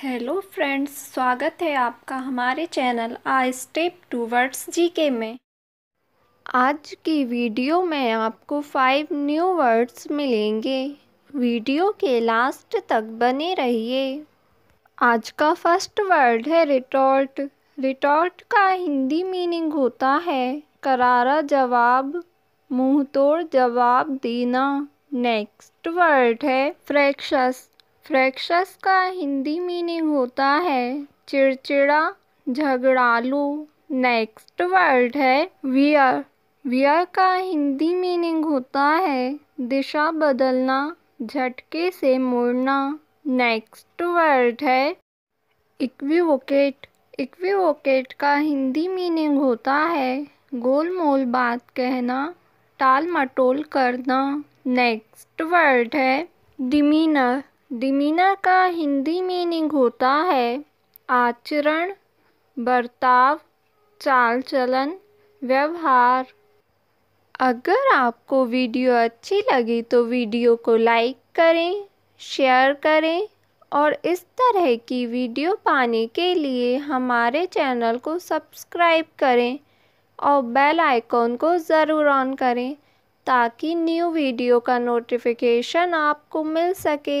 hello friends स्वागत है आपका हमारे channel a step towards GK में आज की वीडियो में आपको फाइव न्यू वर्ड्स मिलेंगे वीडियो के लास्ट तक बने रहिए आज का फर्स्ट वर्ड है रिटॉर्ट रिटॉर्ट का हिंदी मीनिंग होता है करारा जवाब मुंह तोड़ जवाब देना नेक्स्ट वर्ड है फ्रैक्शस फ्रैक्शस का हिंदी मीनिंग होता है चिड़चिड़ा झगड़ालू नेक्स्ट वर्ड है वियर वियर का हिंदी मीनिंग होता है दिशा बदलना झटके से मोड़ना नेक्स्ट वर्ड है इक्विवोकेट इक्विवोकेट का हिंदी मीनिंग होता है गोल मोल बात कहना टाल मटोल करना नेक्स्ट वर्ड है डिमीनर डिमीना का हिंदी मीनिंग होता है आचरण बर्ताव चाल चलन व्यवहार अगर आपको वीडियो अच्छी लगी तो वीडियो को लाइक करें शेयर करें और इस तरह की वीडियो पाने के लिए हमारे चैनल को सब्सक्राइब करें और बेल आइकॉन को ज़रूर ऑन करें ताकि न्यू वीडियो का नोटिफिकेशन आपको मिल सके